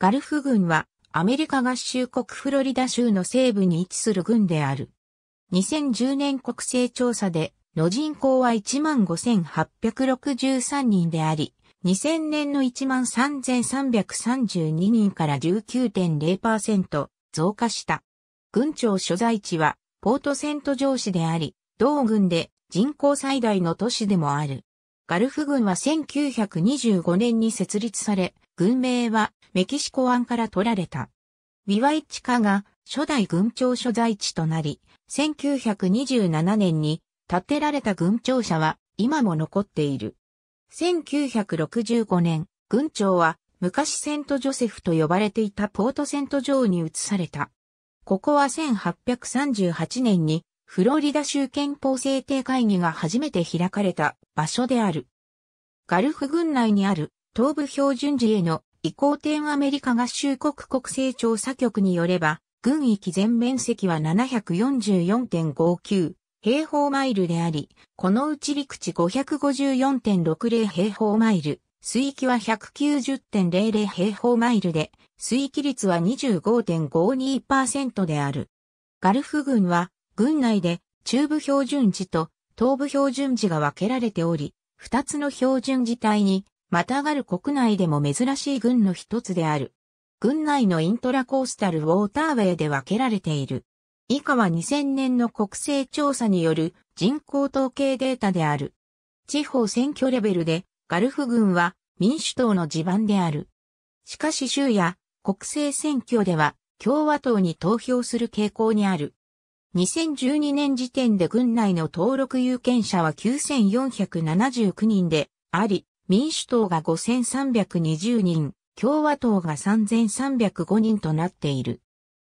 ガルフ軍はアメリカ合衆国フロリダ州の西部に位置する軍である。2010年国勢調査での人口は15,863人であり、2000年の13,332人から19.0%増加した。軍庁所在地はポートセント城市であり、同軍で人口最大の都市でもある。ガルフ軍は1925年に設立され、軍名はメキシコ湾から取られた。ウィワイチカが初代軍庁所在地となり、1927年に建てられた軍庁舎は今も残っている。1965年、軍庁は昔セントジョセフと呼ばれていたポートセント城に移された。ここは1838年にフロリダ州憲法制定会議が初めて開かれた場所である。ガルフ軍内にある東部標準時への移行点アメリカ合衆国国勢調査局によれば、軍域全面積は744.59平方マイルであり、このうち陸地554.60平方マイル、水域は190.00平方マイルで、水域率は25.52%である。ガルフ軍は、軍内で中部標準時と東部標準時が分けられており、二つの標準時帯にまたがる国内でも珍しい群の一つである。群内のイントラコースタルウォーターウェイで分けられている。以下は2000年の国勢調査による人口統計データである。地方選挙レベルでガルフ軍は民主党の地盤である。しかし州や国政選挙では共和党に投票する傾向にある。2012年時点で軍内の登録有権者は9479人であり、民主党が5320人、共和党が3305人となっている。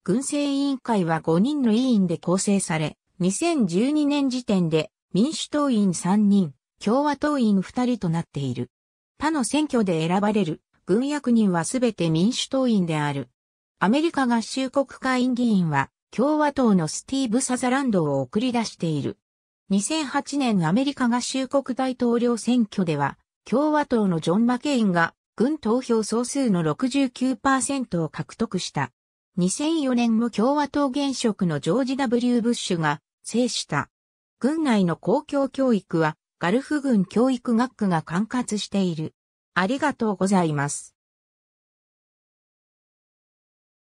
軍政委員会は5人の委員で構成され、2012年時点で民主党員3人、共和党員2人となっている。他の選挙で選ばれる軍役人はすべて民主党員である。アメリカ合衆国会議員は共和党のスティーブ・サザランドを送り出している。2008年アメリカ合衆国大統領選挙では共和党のジョン・マケインが、軍投票総数の69%を獲得した。2004年も共和党現職のジョージ・ W・ ブッシュが制した。軍内の公共教育はガルフ軍教育学区が管轄している。ありがとうございます。